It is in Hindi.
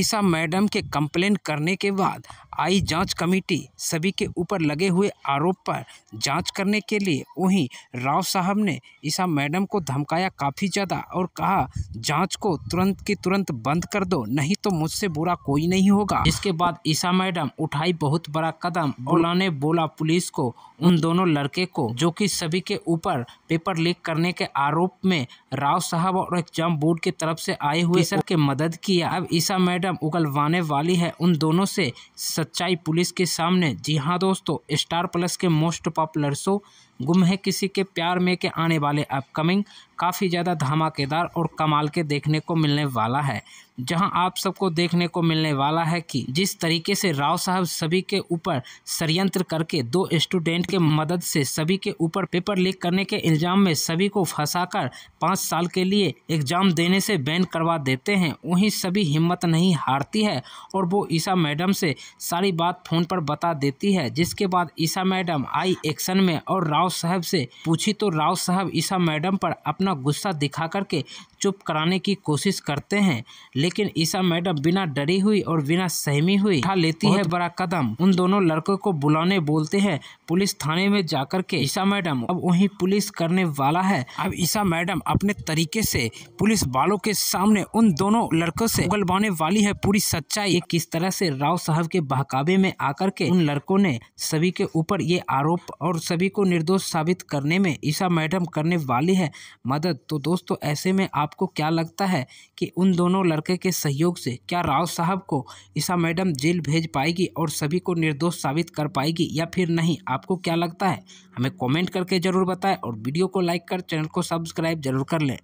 ईसा मैडम के कंप्लेन करने के बाद आई जांच कमेटी सभी के ऊपर लगे हुए आरोप पर जांच करने के लिए वहीं राव साहब ने ईसा मैडम को धमकाया काफ़ी ज़्यादा और कहा जांच को तुरंत की तुरंत बंद कर दो नहीं तो मुझसे बुरा कोई नहीं होगा इसके बाद ईसा मैडम उठाई बहुत बड़ा कदम बुलाने बोला पुलिस को उन दोनों लड़के को जो कि सभी के ऊपर पेपर लीक करने के आरोप में राव साहब और एग्जाम बोर्ड की तरफ से आए हुए सर के मदद किया अब ईसा मैडम मैडम उगलवाने वाली है उन दोनों से सच्चाई पुलिस के सामने जी हाँ दोस्तों स्टार प्लस के मोस्ट पॉपुलर शो गुम है किसी के प्यार में के आने वाले अपकमिंग काफ़ी ज़्यादा धमाकेदार और कमाल के देखने को मिलने वाला है जहां आप सबको देखने को मिलने वाला है कि जिस तरीके से राव साहब सभी के ऊपर षडयंत्र करके दो स्टूडेंट के मदद से सभी के ऊपर पेपर लीक करने के इल्ज़ाम में सभी को फंसाकर पाँच साल के लिए एग्ज़ाम देने से बैन करवा देते हैं वहीं सभी हिम्मत नहीं हारती है और वो ईसा मैडम से सारी बात फ़ोन पर बता देती है जिसके बाद ईसा मैडम आई एक्शन में और राव साहब से पूछी तो राव साहब ईसा मैडम पर अपना गुस्सा दिखा करके चुप कराने की कोशिश करते हैं लेकिन ईसा मैडम बिना डरी हुई और बिना सहमी हुई उठा लेती है बड़ा कदम उन दोनों लड़कों को बुलाने बोलते हैं पुलिस थाने में जाकर के ईसा मैडम अब वही पुलिस करने वाला है अब ईसा मैडम अपने तरीके से पुलिस वालों के सामने उन दोनों लड़कों से उगलवाने वाली है पूरी सच्चाई किस तरह से राव साहब के बहकावे में आकर के उन लड़कों ने सभी के ऊपर ये आरोप और सभी को निर्दोष साबित करने में ईसा मैडम करने वाली है मदद तो दोस्तों ऐसे में आपको क्या लगता है कि उन दोनों लड़के दूसरे के सहयोग से क्या राव साहब को ईसा मैडम जेल भेज पाएगी और सभी को निर्दोष साबित कर पाएगी या फिर नहीं आपको क्या लगता है हमें कमेंट करके ज़रूर बताएं और वीडियो को लाइक कर चैनल को सब्सक्राइब जरूर कर लें